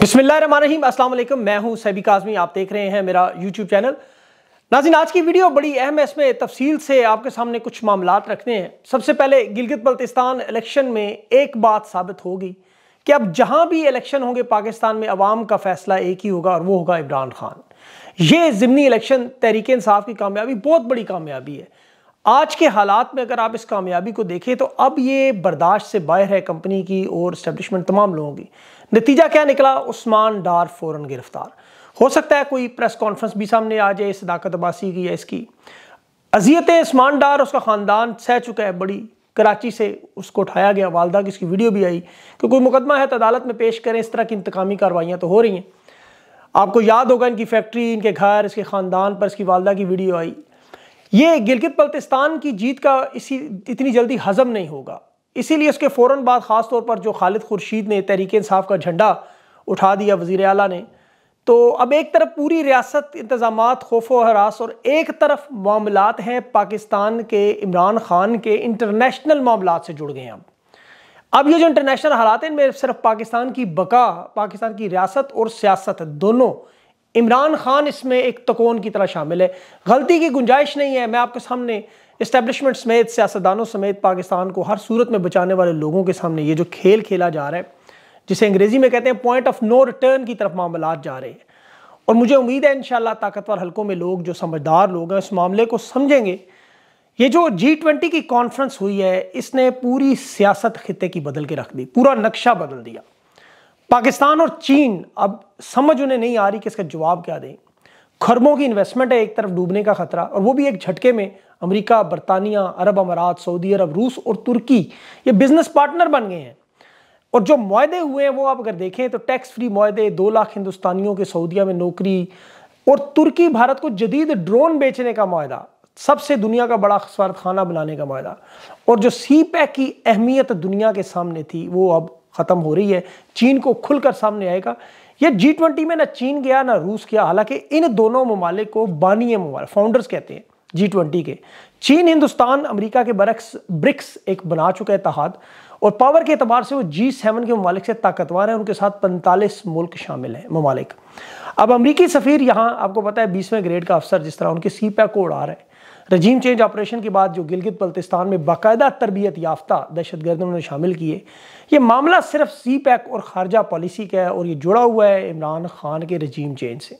बिस्मिल्लाम अस्सलाम मैं हूं सैबी काजमी आप देख रहे हैं मेरा यूट्यूब चैनल नाजिन आज की वीडियो बड़ी अहम है इसमें तफसील से आपके सामने कुछ मामला रखने हैं सबसे पहले गिलगित बल्तिस्तान इलेक्शन में एक बात साबित होगी कि अब जहां भी इलेक्शन होंगे पाकिस्तान में अवाम का फैसला एक ही होगा और वो होगा इमरान खान ये ज़िमनी इलेक्शन तहरीक इंसाफ की कामयाबी बहुत बड़ी कामयाबी है आज के हालात में अगर आप इस कामयाबी को देखें तो अब ये बर्दाश्त से बाहर है कंपनी की और स्टैब्लिशमेंट तमाम लोगों की नतीजा क्या निकला उस्मान डार फौरन गिरफ्तार हो सकता है कोई प्रेस कॉन्फ्रेंस भी सामने आ जाए सदाकत अबासी की या इसकी अजियत उस्मान डार उसका ख़ानदान सह चुका है बड़ी कराची से उसको उठाया गया वालदा की इसकी वीडियो भी आई कि कोई मुकदमा है तो अदालत में पेश करें इस तरह की इंतकामी कार्रवाइयाँ तो हो रही हैं आपको याद होगा इनकी फैक्ट्री इनके घर इसके ख़ानदान पर इसकी वालदा की वीडियो आई ये गिलगित बल्तिस्तान की जीत का इसी इतनी जल्दी हजम नहीं होगा इसीलिए उसके फ़ौर बाद ख़ास तौर पर जो खालिद खुर्शीद ने तहरीक इंसाफ का झंडा उठा दिया वजीर अला ने तो अब एक तरफ पूरी रियासत इंतजाम खौफ व हरास और एक तरफ मामला हैं पाकिस्तान के इमरान खान के इंटरनेशनल मामला से जुड़ गए अब अब ये जो इंटरनेशनल हालात हैं इनमें सिर्फ पाकिस्तान की बका पाकिस्तान की रियासत और सियासत दोनों इमरान खान इसमें एक तकोन की तरह शामिल है गलती की गुंजाइश नहीं है मैं आपके सामने इस्टेबलिशमेंट समेत सियासतदानों समेत पाकिस्तान को हर सूरत में बचाने वाले लोगों के सामने ये जो खेल खेला जा रहा है जिसे अंग्रेज़ी में कहते हैं पॉइंट ऑफ नो रिटर्न की तरफ मामला जा रहे हैं और मुझे उम्मीद है इन ताकतवर हल्कों में लोग जो समझदार लोग हैं इस मामले को समझेंगे ये जो जी ट्वेंटी की कॉन्फ्रेंस हुई है इसने पूरी सियासत खत्े की बदल के रख दी पूरा नक्शा बदल दिया पाकिस्तान और चीन अब समझ उन्हें नहीं आ रही कि इसका जवाब क्या दें खरबों की इन्वेस्टमेंट है एक तरफ डूबने का खतरा और वो भी एक झटके में अमेरिका बरतानिया अरब अमारात सऊदी अरब रूस और तुर्की ये बिजनेस पार्टनर बन गए हैं और जो माहदे हुए हैं वो आप अगर देखें तो टैक्स फ्री माहदे दो लाख हिंदुस्तानियों के सऊदिया में नौकरी और तुर्की भारत को जदीद ड्रोन बेचने का माहा सबसे दुनिया का बड़ा स्वार्थ खाना बनाने का माहा और जो सी पैक e की अहमियत दुनिया के सामने थी वो अब ख़त्म हो रही है चीन को खुलकर सामने आएगा ये जी ट्वेंटी में ना चीन गया ना रूस गया हालांकि इन दोनों ममालिक को बानिय ममालिक फाउंडर्स कहते हैं जी ट्वेंटी के चीन हिंदुस्तान अमेरिका के बरक्स ब्रिक्स एक बना चुका है तहाद और पावर के अतबार से वो जी सेवन के ममालिक से ताकतवर हैं उनके साथ पैंतालीस मुल्क शामिल हैं ममालिक अब अमरीकी सफ़ीर यहाँ आपको पता है बीसवें ग्रेड का अफसर जिस तरह उनके सी पैक को उड़ा रहे हैं रजीम चेंज ऑपरेशन के बाद जो गिलगित बल्तिस्तान में बाकायदा तरबियत याफ्ता दहशत गर्दों ने शामिल किए ये मामला सिर्फ सी पैक और खारजा पॉलिसी का है और ये जुड़ा हुआ है इमरान खान के रजीम चेंज से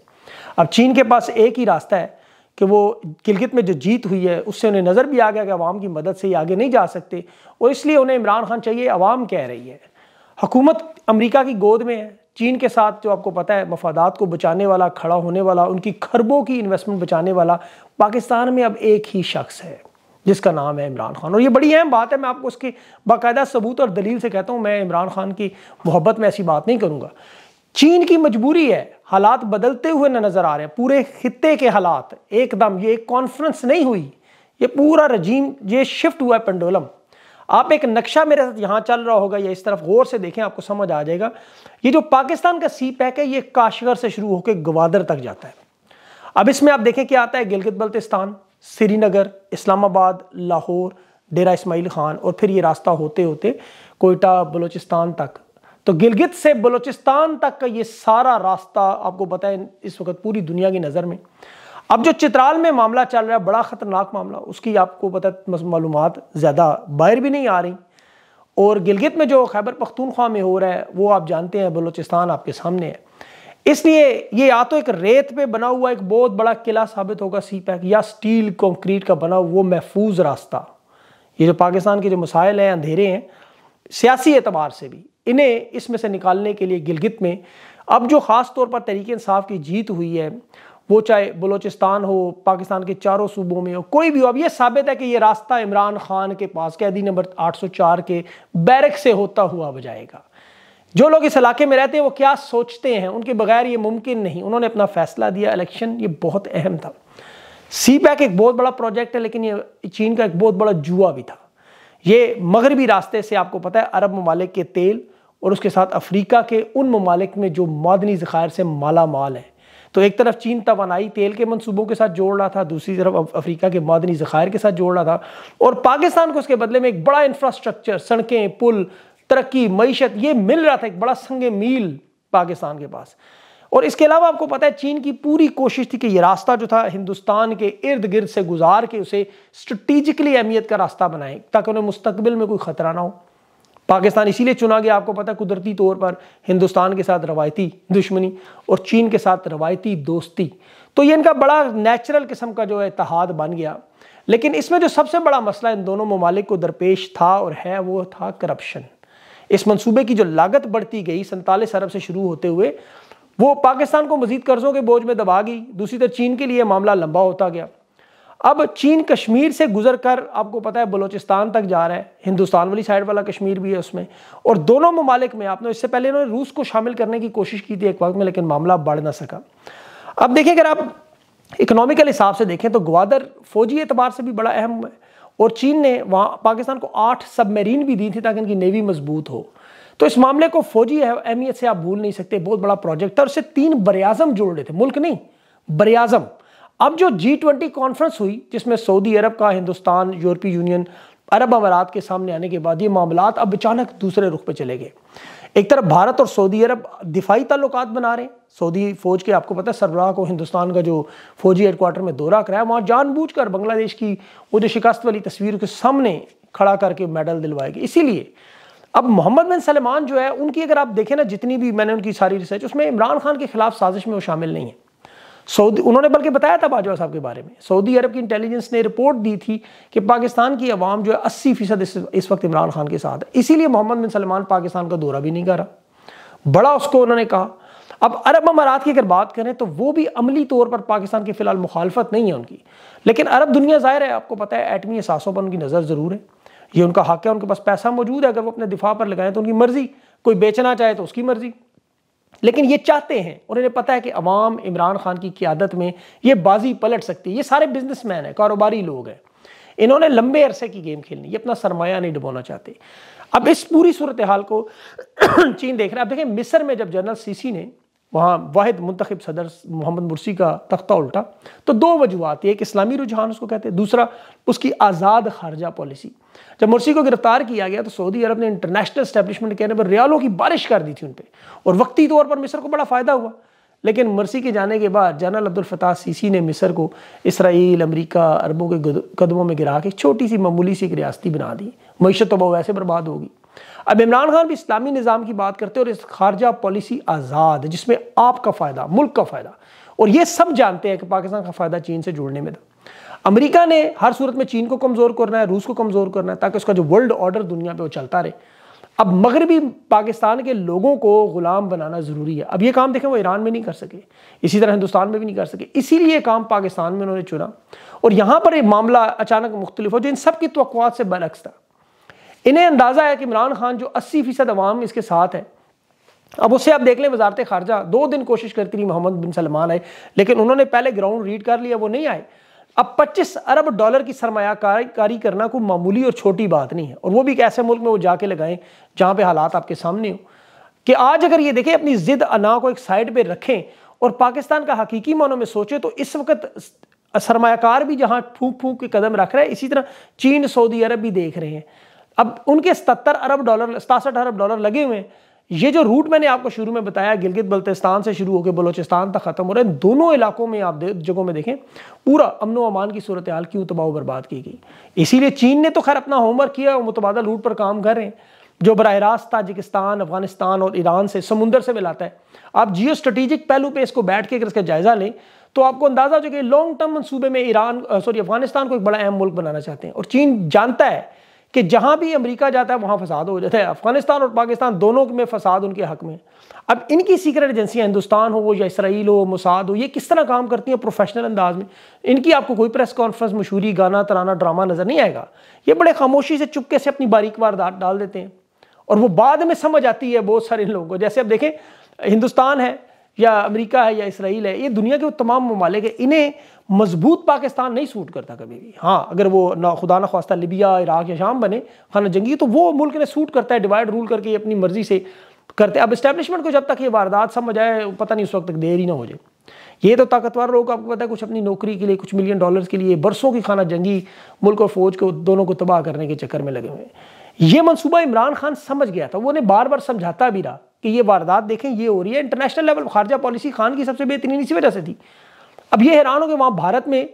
अब चीन के पास एक ही रास्ता है कि वो गिलगित में जो जीत हुई है उससे उन्हें नज़र भी आ गया कि आवाम की मदद से ये आगे नहीं जा सकते और इसलिए उन्हें इमरान खान चाहिए आवाम कह रही है हुकूमत अमरीका की गोद में है चीन के साथ जो आपको पता है मफादात को बचाने वाला खड़ा होने वाला उनकी खरबों की इन्वेस्टमेंट बचाने वाला पाकिस्तान में अब एक ही शख्स है जिसका नाम है इमरान खान और ये बड़ी अहम बात है मैं आपको उसकी बाकायदा सबूत और दलील से कहता हूँ मैं इमरान खान की मोहब्बत में ऐसी बात नहीं करूँगा चीन की मजबूरी है हालात बदलते हुए नज़र आ रहे हैं पूरे खत्े के हालात एकदम ये एक कॉन्फ्रेंस नहीं हुई ये पूरा रजीम ये शिफ्ट हुआ है पेंडोलम आप एक नक्शा मेरे साथ यहाँ चल रहा होगा या इस तरफ गौर से देखें आपको समझ आ जाएगा ये जो पाकिस्तान का सी पैक है ये काशगर से शुरू होकर गवादर तक जाता है अब इसमें आप देखें क्या आता है गिलगित बल्तिस्तान श्रीनगर इस्लामाबाद लाहौर डेरा इसमाइल खान और फिर ये रास्ता होते होते कोयटा बलोचिस्तान तक तो गिलगित से बलोचिस्तान तक का ये सारा रास्ता आपको बताएं इस वक्त पूरी दुनिया की नज़र में अब जो चित्राल में मामला चल रहा है बड़ा ख़तरनाक मामला उसकी आपको पता मालूम ज़्यादा बाहर भी नहीं आ रही और गिलगित में जो खैबर पख्तूनख्वा में हो रहा है वो आप जानते हैं बलोचिस्तान आपके सामने है इसलिए ये या तो एक रेत पे बना हुआ एक बहुत बड़ा किला साबित होगा सी पैक या स्टील कंक्रीट का बना वो महफूज रास्ता ये जो पाकिस्तान के जो मसाइल हैं अंधेरे हैं सियासी एतबार से भी इन्हें इसमें से निकालने के लिए गिलगित में अब जो ख़ास तौर पर तरीके इंसाफ की जीत हुई है वो चाहे बलोचिस्तान हो पाकिस्तान के चारों सूबों में हो कोई भी हो अब ये साबित है कि ये रास्ता इमरान खान के पास कैदी नंबर 804 के बैरक से होता हुआ बजाएगा जो लोग इस इलाके में रहते हैं वो क्या सोचते हैं उनके बगैर ये मुमकिन नहीं उन्होंने अपना फैसला दिया इलेक्शन ये बहुत अहम था सी पैक एक बहुत बड़ा प्रोजेक्ट है लेकिन ये चीन का एक बहुत बड़ा जुआ भी था ये मगरबी रास्ते से आपको पता है अरब ममालिक के तेल और उसके साथ अफ्रीका के उन ममालिक में जो मादनी ज़खायर से माला माल है तो एक तरफ चीन तोानाई तेल के मनसूबों के साथ जोड़ रहा था दूसरी तरफ अफ्रीका के मादनी ज़खायर के साथ जोड़ रहा था और पाकिस्तान को उसके बदले में एक बड़ा इंफ्रास्ट्रक्चर सड़कें पुल तरक्की मीशत ये मिल रहा था एक बड़ा संग मील पाकिस्तान के पास और इसके अलावा आपको पता है चीन की पूरी कोशिश थी कि ये रास्ता जो था हिंदुस्तान के इर्द गिर्द से गुजार के उसे स्ट्रेटिजिकली अहमियत का रास्ता बनाए ताकि उन्हें मुस्तबिल में कोई ख़तरा ना हो पाकिस्तान इसीलिए चुना गया आपको पता कुदरती तौर पर हिंदुस्तान के साथ रवायती दुश्मनी और चीन के साथ रवायती दोस्ती तो ये इनका बड़ा नेचुरल किस्म का जो है इतिहाद बन गया लेकिन इसमें जो सबसे बड़ा मसला इन दोनों ममालिक को दरपेश था और है वो था करप्शन इस मनसूबे की जो लागत बढ़ती गई सैंतालीस अरब से शुरू होते हुए वो पाकिस्तान को मजीद कर्जों के बोझ में दबा गई दूसरी तरफ चीन के लिए मामला लंबा होता गया अब चीन कश्मीर से गुजर कर आपको पता है बलोचिस्तान तक जा रहा है हिंदुस्तान वाली साइड वाला कश्मीर भी है उसमें और दोनों ममालिक में आपने इससे पहले इन्होंने रूस को शामिल करने की कोशिश की थी एक वक्त में लेकिन मामला बढ़ ना सका अब देखिए अगर आप इकोनॉमिकल हिसाब से देखें तो ग्वादर फौजी एतबार से भी बड़ा अहम है और चीन ने वहाँ पाकिस्तान को आठ सबमरीन भी दी थी ताकि इनकी नेवी मजबूत हो तो इस मामले को फौजी अहमियत से आप भूल नहीं सकते बहुत बड़ा प्रोजेक्ट था और इससे तीन बरआज़म जुड़ रहे थे मुल्क नहीं बरियाज़म अब जो जी ट्वेंटी कॉन्फ्रेंस हुई जिसमें सऊदी अरब का हिंदुस्तान यूरोपीय यूनियन अरब अमारात के सामने आने के बाद ये मामला अब अचानक दूसरे रुख पर चले गए एक तरफ भारत और सऊदी अरब दिफाई ताल्लुक बना रहे हैं सऊदी फ़ौज के आपको पता है सरबराह को हिंदुस्तान का जो फौजी हेडकोार्टर में दौरा कराया वहाँ जानबूझ कर बांग्लादेश की वो जो शिकस्त वाली तस्वीर के सामने खड़ा करके मेडल दिलवाएगी इसीलिए अब मोहम्मद बिन सलमान जो है उनकी अगर आप देखें ना जितनी भी मैंने उनकी सारी रिसर्च उसमें इमरान खान के खिलाफ साजिश में वो शामिल नहीं है सऊदी उन्होंने बल्कि बताया था बाजवा साहब के बारे में सऊदी अरब की इंटेलिजेंस ने रिपोर्ट दी थी कि पाकिस्तान की आवाम जो है अस्सी फीसद इस, इस वक्त इमरान खान के साथ है इसीलिए मोहम्मद बिन सलमान पाकिस्तान का दौरा भी नहीं करा बड़ा उसको उन्होंने कहा अब अरब अमारात की अगर बात करें तो वो भी अमली तौर पर पाकिस्तान की फ़िलहाल मुखालफत नहीं है उनकी लेकिन अरब दुनिया ज़ाहिर है आपको पता है एटमी एसासों पर उनकी नज़र ज़रूर है ये उनका हक है उनके पास पैसा मौजूद है अगर वो अपने दिफा पर लगाएं तो उनकी मर्ज़ी कोई बेचना चाहे तो उसकी मर्ज़ी लेकिन ये चाहते हैं उन्हें पता है कि अवाम इमरान खान की क्यादत में ये बाजी पलट सकती है ये सारे बिजनेसमैन हैं कारोबारी लोग हैं इन्होंने लंबे अरसे की गेम खेलनी ये अपना सरमाया नहीं डुबोना चाहते अब इस पूरी सूरत हाल को चीन देख रहा है अब देखें मिस्र में जब जनरल सीसी ने वहाँ वाहिद मुंतखब सदर मोहम्मद मुर्सी का तख्ता उल्टा तो दो वजूहत एक इस्लामी रुझान उसको कहते हैं दूसरा उसकी आज़ाद खारजा पॉलिसी जब मुर्सी को गिरफ्तार किया गया तो सऊदी अरब ने इंटरनेशनल स्टैब्लिशमेंट कहने पर रियालों की बारिश कर दी थी उन पर और वक्ती तौर पर मिस्र को बड़ा फ़ायदा हुआ लेकिन मरसी के जाने के बाद जनरल अब्दुल फताह सीसी ने मिस्र को इसराइल अमेरिका अरबों के कदमों में गिरा के छोटी सी मामूली सी एक रियासती बना दी मीशत तो बहु वैसे बर्बाद होगी अब इमरान खान भी इस्लामी निज़ाम की बात करते हैं और इस खारजा पॉलिसी आज़ाद जिसमें आपका फ़ायदा मुल्क का फ़ायदा और ये सब जानते हैं कि पाकिस्तान का फ़ायदा चीन से जुड़ने में था अमेरिका ने हर सूरत में चीन को कमज़ोर करना है रूस को कमज़ोर करना है ताकि उसका जो वर्ल्ड ऑर्डर दुनिया पे वो चलता रहे अब मगरबी पाकिस्तान के लोगों को ग़ुलाम बनाना ज़रूरी है अब ये काम देखें वो ईरान में नहीं कर सके इसी तरह हिंदुस्तान में भी नहीं कर सके इसीलिए काम पाकिस्तान में उन्होंने चुना और यहाँ पर एक मामला अचानक मुख्तलिफ हो जो इन सब की तो से बरक्स था इन्हें अंदाज़ा है कि इमरान खान जो अस्सी फ़ीसद अवाम इसके साथ है अब उससे आप देख लें वजारत खारजा दो दिन कोशिश करती रही मोहम्मद बिन सलमान आए लेकिन उन्होंने पहले ग्राउंड रीड कर लिया वो नहीं आए अब 25 अरब डॉलर की सरमायाकारी करना कोई मामूली और छोटी बात नहीं है और वो भी एक ऐसे मुल्क में वो जाके लगाएं जहाँ पे हालात आपके सामने हो कि आज अगर ये देखें अपनी ज़िद अना को एक साइड पे रखें और पाकिस्तान का हकीकी मानों में सोचें तो इस वक्त सरमायाकार भी जहाँ फूक फूक के कदम रख रहे हैं इसी तरह चीन सऊदी अरब भी देख रहे हैं अब उनके सतर अरब डॉलर सतासठ अरब डॉलर लगे हुए हैं ये जो रूट मैंने आपको शुरू में बताया गिलगित बल्तिस्तान से शुरू होकर बलोचिस्तान तक ख़त्म हो रहे हैं दोनों इलाकों में आप जगहों में देखें पूरा अमन अमान की सूरत हाल क्यों तबाह बर्बाद की गई इसीलिए चीन ने तो खैर अपना होमवर्क किया और मुतबाद रूट पर काम कर रहे हैं जो बरह रास्त ताजिकिस्तान अफगानिस्तान और ईरान से समुंदर से मिलाता है आप जियो स्ट्रेटिजिक पहलू पर इसको बैठ के अगर इसका जायज़ा लें तो आपको अंदाजा हो जाएगा लॉन्ग टर्म मनसूबे में ईरान सॉरी अफगानिस्तान को एक बड़ा अहम मुल्क बनाना चाहते हैं और चीन जानता है कि जहाँ भी अमेरिका जाता है वहाँ फसाद हो जाता है अफगानिस्तान और पाकिस्तान दोनों में फसाद उनके हक में अब इनकी सीक्रेट एजेंसियाँ हिंदुस्तान हो या इसराइल हो मुसाद हो ये किस तरह काम करती हैं प्रोफेशनल अंदाज में इनकी आपको कोई प्रेस कॉन्फ्रेंस मशहूरी गाना तराना ड्रामा नज़र नहीं आएगा ये बड़े खामोशी से चुपके से अपनी बारीक वारदात डाल देते हैं और वो बाद में समझ आती है बहुत सारे लोगों को जैसे अब देखें हिंदुस्तान है या अमेरिका है या इसराइल है ये दुनिया के वो तमाम ममालिक है इन्हें मजबूत पाकिस्तान नहीं सूट करता कभी भी हाँ अगर वो ना खुदा ना खास्ता लिबिया इराक या शाम बने खाना जंगी तो वो मुल्क ने सूट करता है डिवाइड रूल करके अपनी मर्जी से करते अब इस्टेब्लिशमेंट को जब तक ये वारदात समझ आए पता नहीं उस वक्त तक देर ही ना हो जाए ये तो ताकतवर लोग आपको पता है कुछ अपनी नौकरी के लिए कुछ मिलियन डॉलर्स के लिए बरसों की खाना जंगी मुल्क और फौज को दोनों को तबाह करने के चक्कर में लगे हुए हैं ये मनसूबा इमरान खान समझ गया था वो उन्हें बार बार समझाता भी रहा कि ये वारदात देखें ये हो रही है इंटरनेशनल लेवल खारजा पॉलिसी खान की सबसे बेहतरीन इसी वजह से थी अब ये हैरान हो गए वहाँ भारत में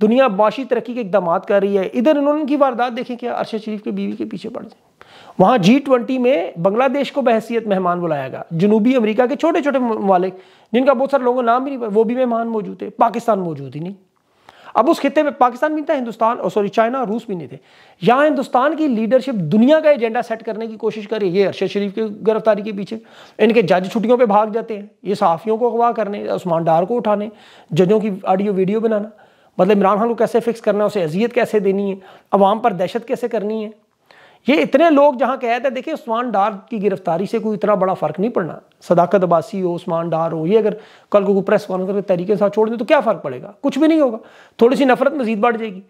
दुनिया बाशी तरक्की के इकदाम कर रही है इधर इन्होंने उनकी वारदात देखें कि अरशद शरीफ की बीवी के पीछे पड़ जाए वहाँ जी ट्वेंटी में बांग्लादेश को बहसीत मेहमान बुलाया गया जनूबी अमरीका के छोटे छोटे ममालिक जिनका बहुत सारे लोगों नाम भी नहीं वो भी मेहमान मौजूद थे पाकिस्तान मौजूद ही नहीं अब उस खत्े में पाकिस्तान भी नहीं था हिंदुस्तान और सॉरी चाइना रूस भी नहीं थे यहाँ हिंदुस्तान की लीडरशिप दुनिया का एजेंडा सेट करने की कोशिश कर रही है अरशद शरीफ की गिरफ्तारी के पीछे इनके जज छुट्टियों पर भाग जाते हैं ये सहाफ़ियों को अगवा करने उस्मान डार को उठाने जजों की ऑडियो वीडियो बनाना मतलब इमरान खान को कैसे फिक्स करना है उसे अजियत कैसे देनी है अवाम पर दहशत कैसे करनी है ये इतने लोग जहाँ कह थे देखिए उस्मान डार की गिरफ्तारी से कोई इतना बड़ा फ़र्क नहीं पड़ना सदाकत अब्बासी हो उस्मान डार हो ये अगर कल को प्रेस कॉन्फ्रेंस के तरीके के साथ छोड़ दें तो क्या फ़र्क पड़ेगा कुछ भी नहीं होगा थोड़ी सी नफरत मजीद बढ़ जाएगी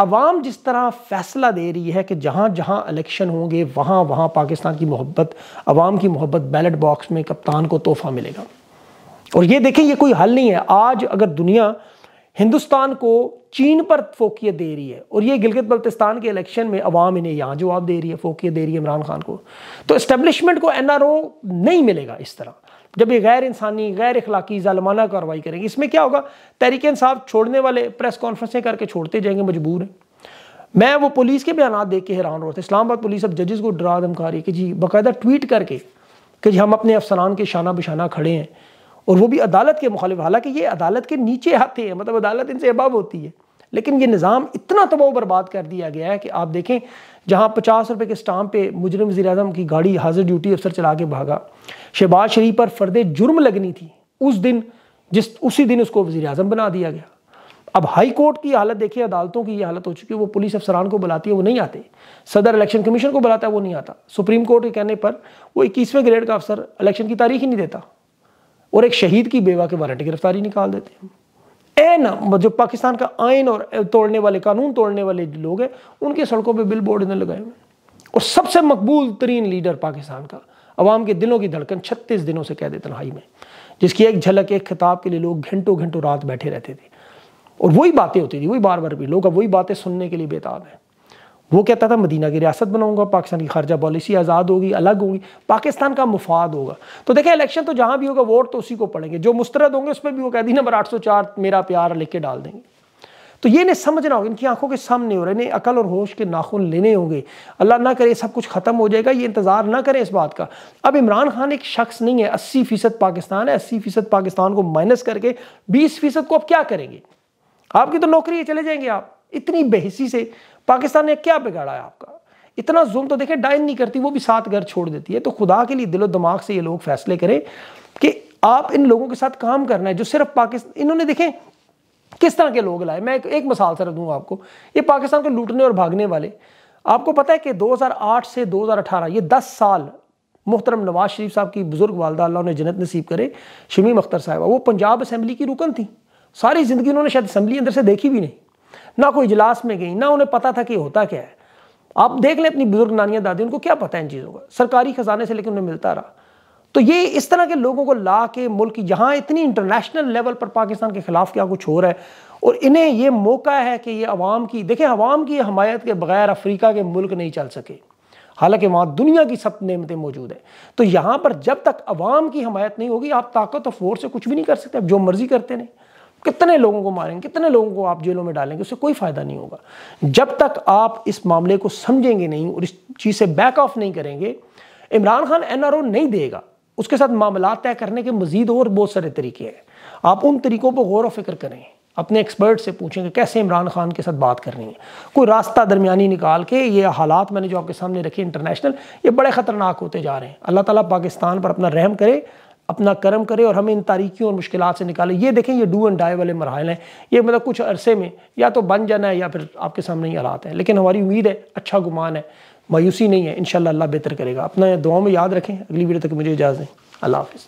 अवाम जिस तरह फैसला दे रही है कि जहाँ जहाँ इलेक्शन होंगे वहाँ वहाँ पाकिस्तान की मोहब्बत अवाम की मोहब्बत बैलेट बॉक्स में कप्तान को तोहफा मिलेगा और ये देखें ये कोई हल नहीं है आज अगर दुनिया हिंदुस्तान को चीन पर फोकियत दे रही है और ये गिलगित बल्तिस्तान के इलेक्शन में अवाम इन्हें यहाँ जवाब दे रही है फोकियत दे रही है इमरान खान को तो इस्टेबलिशमेंट को एन नहीं मिलेगा इस तरह जब ये गैर इंसानी गैर अखलाकी जालमाना कार्रवाई करेंगे इसमें क्या होगा तहरीक इंसाफ छोड़ने वाले प्रेस कॉन्फ्रेंसें करके छोड़ते जाएंगे मजबूर हैं मैं वो पुलिस के बयान देख के हैरान हो रहा था इस्लामाबाद पुलिस अब जजेस को डरा धमका रही है कि जी बाकायदा ट्वीट करके कि जी हम अपने अफसरान के शाना बिशाना खड़े हैं और वो भी अदालत के मुखालिफ हालांकि ये अदालत के नीचे आते हैं मतलब अदालत इनसे अहबाब होती है लेकिन ये निज़ाम इतना तबाह बर्बाद कर दिया गया है कि आप देखें जहाँ पचास रुपये के स्टाम्प पे मुजरम वजी अजम की गाड़ी हाजिर ड्यूटी अफसर चला के भागा शहबाज शरीफ पर फर्द जुर्म लगनी थी उस दिन जिस उसी दिन उसको वजी अजम बना दिया गया अब हाई कोर्ट की हालत देखिए अदालतों की ये हालत हो चुकी है वो पुलिस अफसरान को बुलाती है वो नहीं आते सदर इलेक्शन कमीशन को बुलाता है वो नहीं आता सुप्रीम कोर्ट के कहने पर वो इक्कीसवें ग्रेड का अफसर इलेक्शन की तारीख ही नहीं देता और एक शहीद की बेवा के वारंट गिरफ्तारी निकाल देते हैं एन जो पाकिस्तान का आइन और तोड़ने वाले कानून तोड़ने वाले लोग हैं उनके सड़कों पर बिल बोर्ड ने लगाए हुए और सबसे मकबूल तरीन लीडर पाकिस्तान का अवाम के दिलों की धड़कन छत्तीस दिनों से दे तनहाई में जिसकी एक झलक एक खिताब के लिए लोग घंटों घंटों रात बैठे रहते थे और वही बातें होती थी वही बार बार भी लोग अब वही बातें सुनने के लिए बेताब हैं वो कहता था मदीना की रियासत बनाऊंगा पाकिस्तान की खारजा पॉलिसी आज़ाद होगी अलग होगी पाकिस्तान का मुफाद होगा तो देखें इलेक्शन तो जहाँ भी होगा वोट तो उसी को पड़ेंगे जो मुस्तरद होंगे उस पर भी वो दी नंबर चार मेरा प्यार लिख के डाल देंगे तो ये इन्हें समझना होगा इनकी आंखों के सामने हो रहे इन्हें अकल और होश के नाखून लेने होंगे अल्लाह ना करे सब कुछ ख़त्म हो जाएगा ये इंतज़ार ना करें इस बात का अब इमरान खान एक शख्स नहीं है अस्सी फ़ीसद पाकिस्तान है अस्सी फ़ीसद पाकिस्तान को माइनस करके बीस फ़ीसद को अब क्या करेंगे आपकी तो नौकरी चले जाएंगे आप इतनी बेहसी से पाकिस्तान ने क्या बिगाड़ा है आपका इतना जुल्म तो देखें डाइन नहीं करती वो भी सात घर छोड़ देती है तो खुदा के लिए दिलो दिमाग से ये लोग फैसले करें कि आप इन लोगों के साथ काम करना है जो सिर्फ पाकिस्तान इन्होंने देखें किस तरह के लोग लाए मैं एक, एक मिसाल सर दूंगा आपको ये पाकिस्तान को लूटने और भागने वाले आपको पता है कि 2008 से 2018 ये 10 साल मुहतरम नवाज शरीफ साहब की बुज़ुर्ग वालदा अल्लाह ने जन्नत नसीब करे शमीम अख्तर साहबा वो पंजाब असम्बली की रुकन थी सारी ज़िंदगी उन्होंने शायद असम्बली अंदर से देखी भी नहीं ना कोई इजलास में गई ना उन्हें पता था कि होता क्या है आप देख लें अपनी बुजुर्ग नानियाँ दादी उनको क्या पता है इन चीज़ों का सरकारी खजाने से लेकिन उन्हें मिलता रहा तो ये इस तरह के लोगों को ला के मुल्क की जहाँ इतनी इंटरनेशनल लेवल पर पाकिस्तान के ख़िलाफ़ क्या कुछ हो रहा है और इन्हें ये मौका है कि ये आवाम की देखें आवाम की हमायत के बगैर अफ्रीका के मुल्क नहीं चल सके हालांकि वहाँ दुनिया की सब नियमतें मौजूद हैं तो यहाँ पर जब तक आवाम की हमायत नहीं होगी आप ताकत और फोर्स से कुछ भी नहीं कर सकते आप जो मर्ज़ी करते नहीं कितने लोगों को मारेंगे कितने लोगों को आप जेलों में डालेंगे उससे कोई फ़ायदा नहीं होगा जब तक आप इस मामले को समझेंगे नहीं और इस चीज़ से बैक ऑफ नहीं करेंगे इमरान खान एनआरओ नहीं देगा उसके साथ मामला तय करने के मजीद और बहुत सारे तरीके हैं आप उन तरीकों पर गौर वफिक्र करें अपने एक्सपर्ट से पूछेंगे कैसे इमरान खान के साथ बात करनी है कोई रास्ता दरमियानी निकाल के ये हालात मैंने जो आपके सामने रखे इंटरनेशनल ये बड़े ख़तरनाक होते जा रहे हैं अल्लाह ताला पाकिस्तान पर अपना रहम करे अपना कर्म करें और हमें इन तारीखियों और मुश्किल से निकालें ये देखें ये डू एंड डाई वाले मरहल हैं ये मतलब कुछ अरसे में या तो बन जाना है या फिर आपके सामने ही हालात हैं लेकिन हमारी उम्मीद है अच्छा गुमान है मायूसी नहीं है इन अल्लाह बेहतर करेगा अपना दुआ में याद रखें अगली वीडियो तक मुझे इजाज़ दें अल्लाह हाफिज़